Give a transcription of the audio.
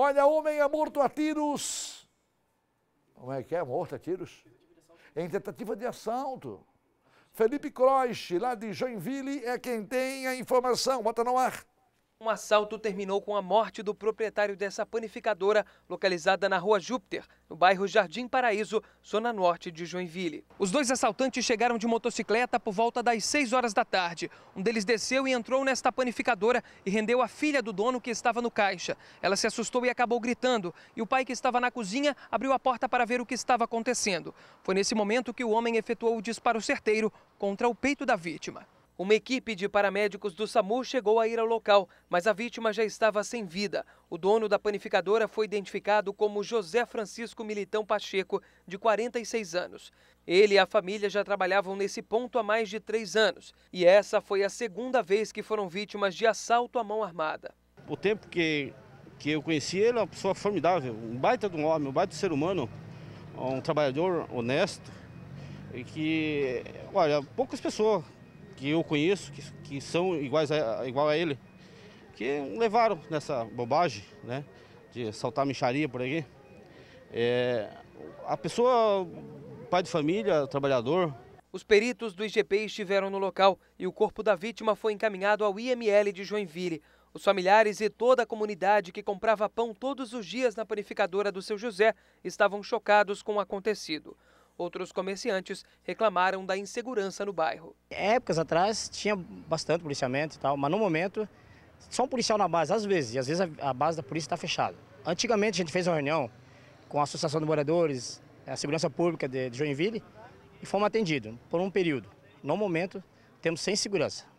Olha, homem é morto a tiros. Como é que é? Morto a tiros? Em tentativa de assalto. Felipe Croix, lá de Joinville, é quem tem a informação. Bota no ar um assalto terminou com a morte do proprietário dessa panificadora, localizada na rua Júpiter, no bairro Jardim Paraíso, zona norte de Joinville. Os dois assaltantes chegaram de motocicleta por volta das 6 horas da tarde. Um deles desceu e entrou nesta panificadora e rendeu a filha do dono que estava no caixa. Ela se assustou e acabou gritando, e o pai que estava na cozinha abriu a porta para ver o que estava acontecendo. Foi nesse momento que o homem efetuou o disparo certeiro contra o peito da vítima. Uma equipe de paramédicos do SAMU chegou a ir ao local, mas a vítima já estava sem vida. O dono da panificadora foi identificado como José Francisco Militão Pacheco, de 46 anos. Ele e a família já trabalhavam nesse ponto há mais de três anos. E essa foi a segunda vez que foram vítimas de assalto à mão armada. O tempo que, que eu conheci ele, é uma pessoa formidável, um baita de um homem, um baita de um ser humano, um trabalhador honesto. E que, olha, poucas pessoas que eu conheço, que, que são iguais a, igual a ele, que levaram nessa bobagem, né? De saltar micharia por aqui. É, a pessoa, pai de família, trabalhador. Os peritos do IGP estiveram no local e o corpo da vítima foi encaminhado ao IML de Joinville. Os familiares e toda a comunidade que comprava pão todos os dias na panificadora do seu José estavam chocados com o acontecido. Outros comerciantes reclamaram da insegurança no bairro. Épocas atrás tinha bastante policiamento e tal, mas no momento só um policial na base, às vezes, e às vezes a base da polícia está fechada. Antigamente a gente fez uma reunião com a Associação de Moradores, a Segurança Pública de Joinville, e fomos atendidos por um período. No momento, temos sem segurança.